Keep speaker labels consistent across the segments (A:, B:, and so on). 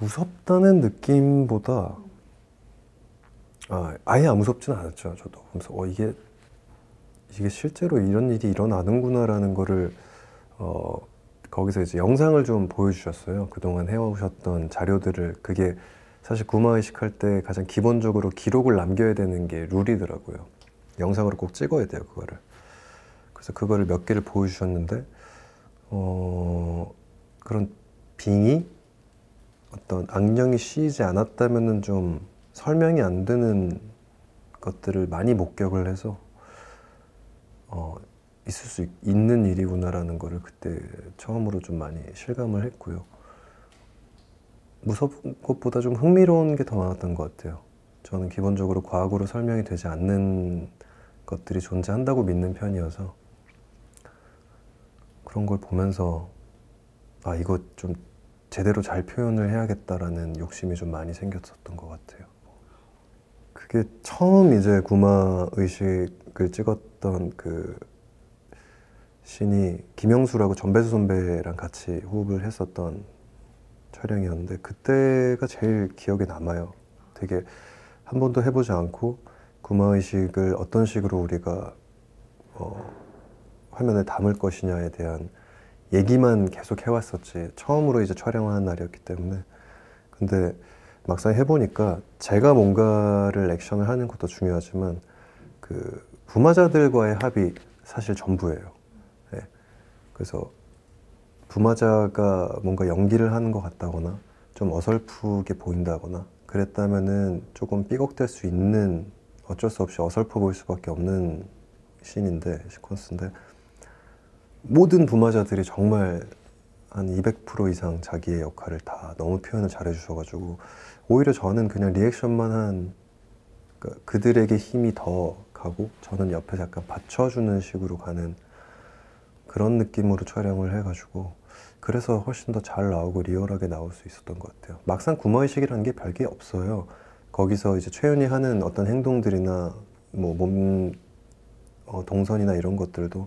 A: 무섭다는 느낌보다 아, 아예 안 무섭진 않았죠. 저도 그래서 어, 이게 이게 실제로 이런 일이 일어나는구나라는 거를 어, 거기서 이제 영상을 좀 보여주셨어요. 그동안 해오셨던 자료들을 그게 사실 구마의식 할때 가장 기본적으로 기록을 남겨야 되는 게 룰이더라고요. 영상으로 꼭 찍어야 돼요, 그거를. 그래서 그거를 몇 개를 보여주셨는데, 어, 그런 빙의? 어떤 악령이 쉬지 않았다면은 좀 설명이 안 되는 것들을 많이 목격을 해서 어, 있을 수 있, 있는 일이구나라는 거를 그때 처음으로 좀 많이 실감을 했고요. 무서운 것보다 좀 흥미로운 게 더 많았던 것 같아요. 저는 기본적으로 과학으로 설명이 되지 않는 것들이 존재한다고 믿는 편이어서 그런 걸 보면서 아 이거 좀 제대로 잘 표현을 해야겠다라는 욕심이 좀 많이 생겼었던 것 같아요. 그게 처음 이제 구마 의식을 찍었던 그 신이 김영수라고 전배수 선배랑 같이 호흡을 했었던 촬영이었는데 그때가 제일 기억에 남아요. 되게 한 번도 해보지 않고 구마의식을 어떤 식으로 우리가 어, 화면에 담을 것이냐에 대한 얘기만 계속 해왔었지 처음으로 이제 촬영하는 날이었기 때문에 근데 막상 해보니까 제가 뭔가를 액션을 하는 것도 중요하지만 그 부마자들과의 합이 사실 전부예요. 네. 그래서 부마자가 뭔가 연기를 하는 것 같다거나 좀 어설프게 보인다거나 그랬다면은 조금 삐걱될 수 있는 어쩔 수 없이 어설퍼 보일 수밖에 없는 씬인데 시퀀스인데 모든 부마자들이 정말 한 200% 이상 자기의 역할을 다 너무 표현을 잘해주셔가지고 오히려 저는 그냥 리액션만 한 그러니까 그들에게 힘이 더 가고 저는 옆에서 약간 받쳐주는 식으로 가는 그런 느낌으로 촬영을 해가지고 그래서 훨씬 더 잘 나오고 리얼하게 나올 수 있었던 것 같아요. 막상 구마의식이라는 게 별게 없어요. 거기서 이제 최윤이 하는 어떤 행동들이나 뭐몸 어, 동선이나 이런 것들도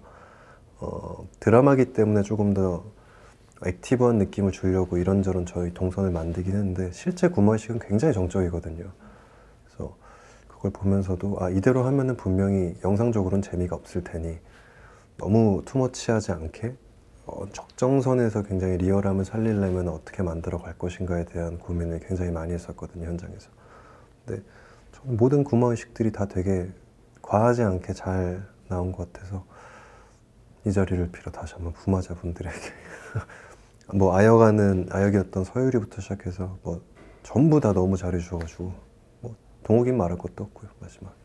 A: 어, 드라마기 때문에 조금 더 액티브한 느낌을 주려고 이런저런 저희 동선을 만들긴 했는데 실제 구머의식은 굉장히 정적이거든요. 그래서 그걸 보면서도 아 이대로 하면은 분명히 영상적으로는 재미가 없을 테니 너무 투머치하지 않게 어, 적정선에서 굉장히 리얼함을 살리려면 어떻게 만들어 갈 것인가에 대한 고민을 굉장히 많이 했었거든요 현장에서. 근데 모든 구머식들이다 되게 과하지 않게 잘 나온 것 같아서 이 자리를 빌어 다시 한번 부마자분들에게 뭐 아역하는 아역이었던 서유리부터 시작해서 뭐 전부 다 너무 잘해주셔가지고 뭐 동욱이 말할 것도 없고요 마지막.